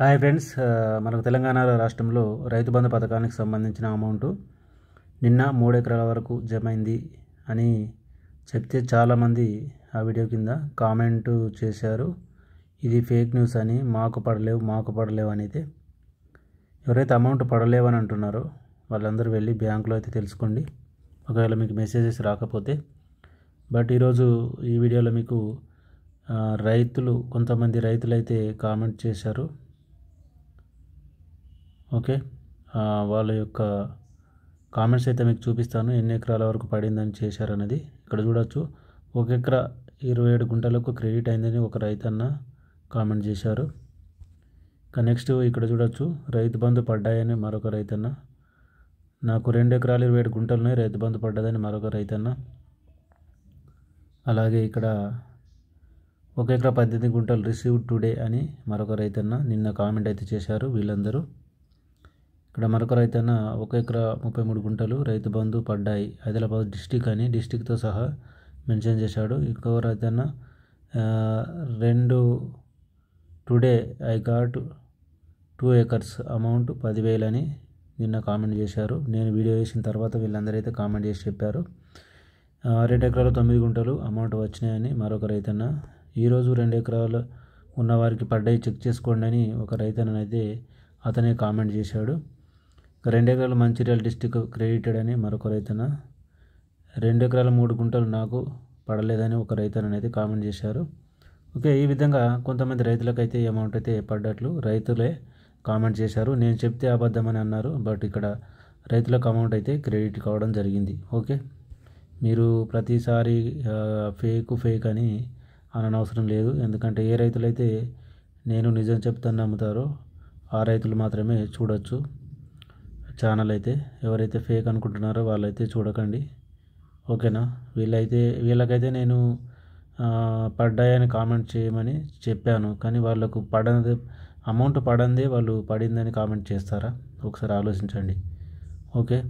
hi friends మనకు తెలంగాణ రాష్ట్రంలో రైతు బంధు పథకానికి సంబంధించిన అమౌంట్ నిన్న మూడు ఎకరాల వరకు జమైంది అని చెప్తే చాలామంది ఆ వీడియో కింద కామెంట్ చేశారు ఇది ఫేక్ న్యూస్ అని మాకు పడలేవు మాకు పడలేవు అయితే ఎవరైతే అమౌంట్ పడలేవు అని అంటున్నారో వాళ్ళందరూ వెళ్ళి బ్యాంకులో అయితే తెలుసుకోండి ఒకవేళ మీకు మెసేజెస్ రాకపోతే బట్ ఈరోజు ఈ వీడియోలో మీకు రైతులు కొంతమంది రైతులైతే కామెంట్ చేశారు ఓకే వాళ్ళ యొక్క కామెంట్స్ అయితే మీకు చూపిస్తాను ఎన్ని ఎకరాల వరకు పడిందని చేశారనేది ఇక్కడ చూడవచ్చు ఒక ఎకరా ఇరవై ఏడు గుంటలకు క్రెడిట్ అయిందని ఒక రైతన్న కామెంట్ చేశారు ఇంకా నెక్స్ట్ ఇక్కడ చూడొచ్చు రైతు బంధు పడ్డాయని మరొక రైతన్న నాకు రెండు ఎకరాలు ఇరవై ఏడు గుంటలున్నాయి రైతు బంధు పడ్డదని మరొక రైతన్న అలాగే ఇక్కడ ఒక ఎకరా పద్దెనిమిది గుంటలు రిసీవ్ టుడే అని మరొక రైతన్న నిన్న కామెంట్ అయితే చేశారు వీళ్ళందరూ ఇక్కడ మరొక రైతన్న ఒక ఎకరా ముప్పై మూడు గుంటలు రైతు బంధు పడ్డాయి ఆదిలాబాద్ డిస్టిక్ అని డిస్టిక్తో సహా మెన్షన్ చేశాడు ఇంకో రైతన్న రెండు today I got two acres amount పదివేలని నిన్న కామెంట్ చేశారు నేను వీడియో వేసిన తర్వాత వీళ్ళందరూ అయితే కామెంట్ చేసి చెప్పారు రెండు ఎకరాలు తొమ్మిది గుంటలు అమౌంట్ వచ్చినాయని మరొక రైతన్న ఈరోజు రెండు ఎకరాలు ఉన్నవారికి పడ్డాయి చెక్ చేసుకోండి అని ఒక రైతన్ననైతే అతనే కామెంట్ చేశాడు రెండు ఎకరాలు మంచిర్యాల డిస్టిక్ క్రెడిటెడ్ అని మరొక రైతన రెండు ఎకరాల మూడు గుంటలు నాకు పడలేదని ఒక రైతన అనేది కామెంట్ చేశారు ఓకే ఈ విధంగా కొంతమంది రైతులకైతే అమౌంట్ అయితే పడ్డట్లు రైతులే కామెంట్ చేశారు నేను చెప్తే అబద్ధమని అన్నారు బట్ ఇక్కడ రైతులకు అమౌంట్ అయితే క్రెడిట్ కావడం జరిగింది ఓకే మీరు ప్రతిసారి ఫేక్ ఫేక్ అని అననవసరం లేదు ఎందుకంటే ఏ రైతులైతే నేను నిజం చెప్తాను నమ్ముతారో ఆ రైతులు మాత్రమే చూడొచ్చు ఛానల్ అయితే ఎవరైతే ఫేక్ అనుకుంటున్నారో వాళ్ళైతే చూడకండి ఓకేనా వీళ్ళైతే వీళ్ళకైతే నేను పడ్డాయని కామెంట్ చేయమని చెప్పాను కానీ వాళ్ళకు పడనది అమౌంట్ పడందే వాళ్ళు పడిందని కామెంట్ చేస్తారా ఒకసారి ఆలోచించండి ఓకే